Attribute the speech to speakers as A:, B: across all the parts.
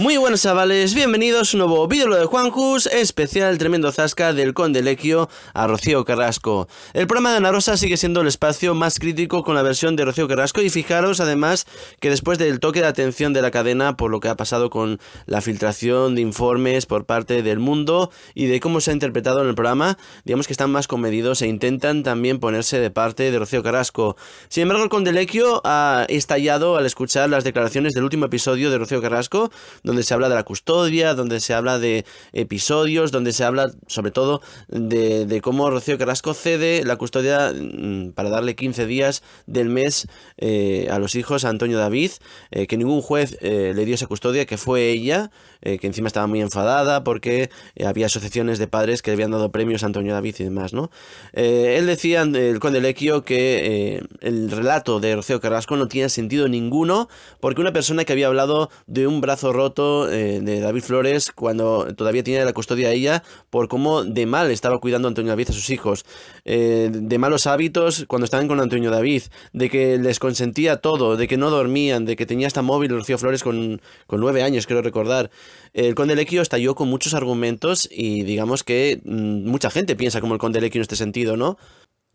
A: Muy buenos chavales, bienvenidos a un nuevo vídeo de Juanjus, especial Tremendo Zasca del Conde a Rocío Carrasco. El programa de Ana Rosa sigue siendo el espacio más crítico con la versión de Rocío Carrasco y fijaros además que después del toque de atención de la cadena por lo que ha pasado con la filtración de informes por parte del mundo y de cómo se ha interpretado en el programa, digamos que están más comedidos e intentan también ponerse de parte de Rocío Carrasco. Sin embargo, el Conde ha estallado al escuchar las declaraciones del último episodio de Rocío Carrasco, donde se habla de la custodia, donde se habla de episodios, donde se habla sobre todo de, cómo Rocío Carrasco cede la custodia mm, para darle 15 días del mes eh, a los hijos a Antonio David, eh, que ningún juez eh, le dio esa custodia, que fue ella, que encima estaba muy enfadada porque había asociaciones de padres que le habían dado premios a Antonio David y demás, ¿no? él decía, el conde Lequio, que el relato de Rocío Carrasco no tiene sentido ninguno porque una persona que había hablado de un brazo roto eh, de David Flores cuando todavía tenía la custodia a ella por cómo de mal estaba cuidando Antonio David a sus hijos, eh, de malos hábitos cuando estaban con Antonio David, de que les consentía todo, de que no dormían, de que tenía hasta móvil Rocío Flores con, con nueve años, creo recordar. El Conde Lequio estalló con muchos argumentos y digamos que mm, mucha gente piensa como el Conde Lequio en este sentido, ¿no?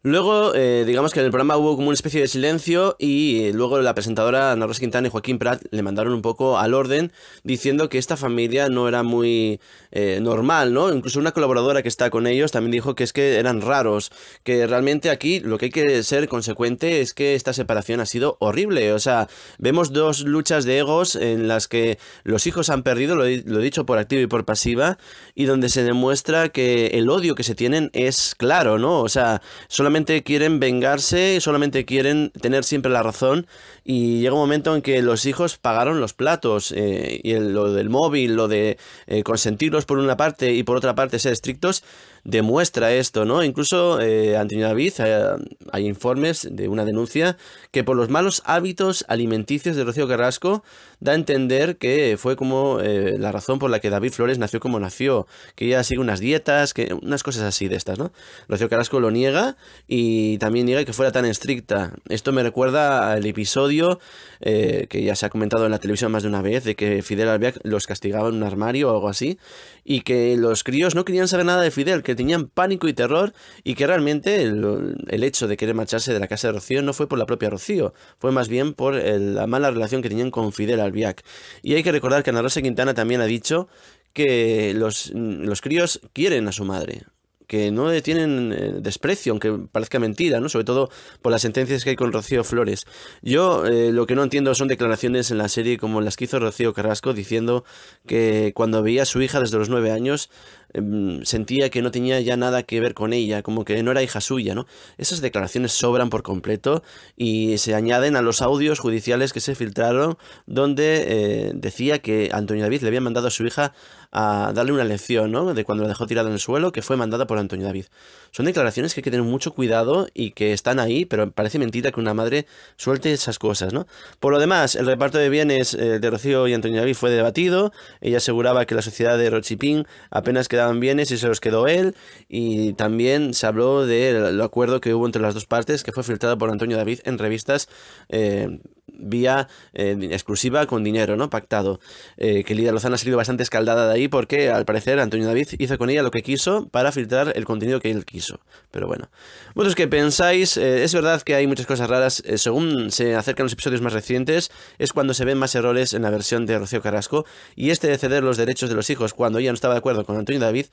A: Luego, eh, digamos que en el programa hubo como una especie de silencio y luego la presentadora Ana Quintana y Joaquín Prat le mandaron un poco al orden diciendo que esta familia no era muy eh, normal, ¿no? Incluso una colaboradora que está con ellos también dijo que es que eran raros, que realmente aquí lo que hay que ser consecuente es que esta separación ha sido horrible, o sea, vemos dos luchas de egos en las que los hijos han perdido, lo he, dicho por activa y por pasiva, y donde se demuestra que el odio que se tienen es claro, ¿no? O sea, solamente quieren vengarse, solamente quieren tener siempre la razón y llega un momento en que los hijos pagaron los platos eh, y lo del móvil, lo de eh, consentirlos por una parte y por otra parte ser estrictos, demuestra esto, ¿no? Incluso eh, Antonio David, eh, hay informes de una denuncia que por los malos hábitos alimenticios de Rocío Carrasco da a entender que fue como eh, la razón por la que David Flores nació como nació, que ella sigue unas dietas, que unas cosas así de estas, ¿no? Rocío Carrasco lo niega y también niega que fuera tan estricta. Esto me recuerda al episodio que ya se ha comentado en la televisión más de una vez de que Fidel los castigaba en un armario o algo así y que los críos no querían saber nada de Fidel, que tenían pánico y terror y que realmente el, hecho de querer marcharse de la casa de Rocío no fue por la propia Rocío, fue más bien por la mala relación que tenían con Fidel Albiac. Y hay que recordar que Ana Rosa Quintana también ha dicho que los, los críos quieren a su madre, que no le tienen eh, desprecio, aunque parezca mentira, ¿no? Sobre todo por las sentencias que hay con Rocío Flores. Yo eh, lo que no entiendo son declaraciones en la serie como las que hizo Rocío Carrasco diciendo que cuando veía a su hija desde los nueve años em, sentía que no tenía ya nada que ver con ella, como que no era hija suya, ¿no? Esas declaraciones sobran por completo y se añaden a los audios judiciales que se filtraron donde eh, decía que Antonio David le había mandado a su hija a darle una lección, ¿no? De cuando la dejó tirada en el suelo, que fue mandada por Antonio David. Son declaraciones que hay que tener mucho cuidado y que están ahí, pero parece mentira que una madre suelte esas cosas, ¿no? Por lo demás, el reparto de bienes eh, de Rocío y Antonio David fue debatido. Ella aseguraba que la sociedad de Rochipín apenas quedaban bienes y se los quedó él. Y también se habló del acuerdo que hubo entre las dos partes, que fue filtrado por Antonio David en revistas eh, vía eh, exclusiva con dinero, ¿no? Pactado. Eh, que Lidia Lozano ha salido bastante escaldada de ahí porque, al parecer, Antonio David hizo con ella lo que quiso para filtrar el contenido que él quiso. Pero bueno. Vosotros que pensáis, eh, es verdad que hay muchas cosas raras. según se acercan los episodios más recientes, es cuando se ven más errores en la versión de Rocío Carrasco. Y este de ceder los derechos de los hijos cuando ella no estaba de acuerdo con Antonio David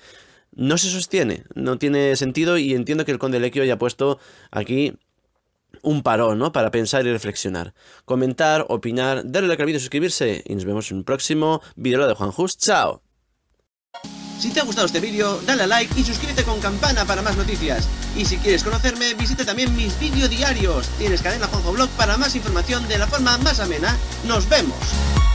A: no se sostiene, no tiene sentido y entiendo que el conde Lequio haya puesto aquí un parón, ¿no? Para pensar y reflexionar. Comentar, opinar, darle like al vídeo, suscribirse y nos vemos en un próximo vídeo de Juan Just. ¡Chao! Si te ha gustado este vídeo, dale a like y suscríbete con campana para más noticias. Y si quieres conocerme, visita también mis vídeos diarios. Tienes cadena Juanjo Blog para más información de la forma más amena. ¡Nos vemos!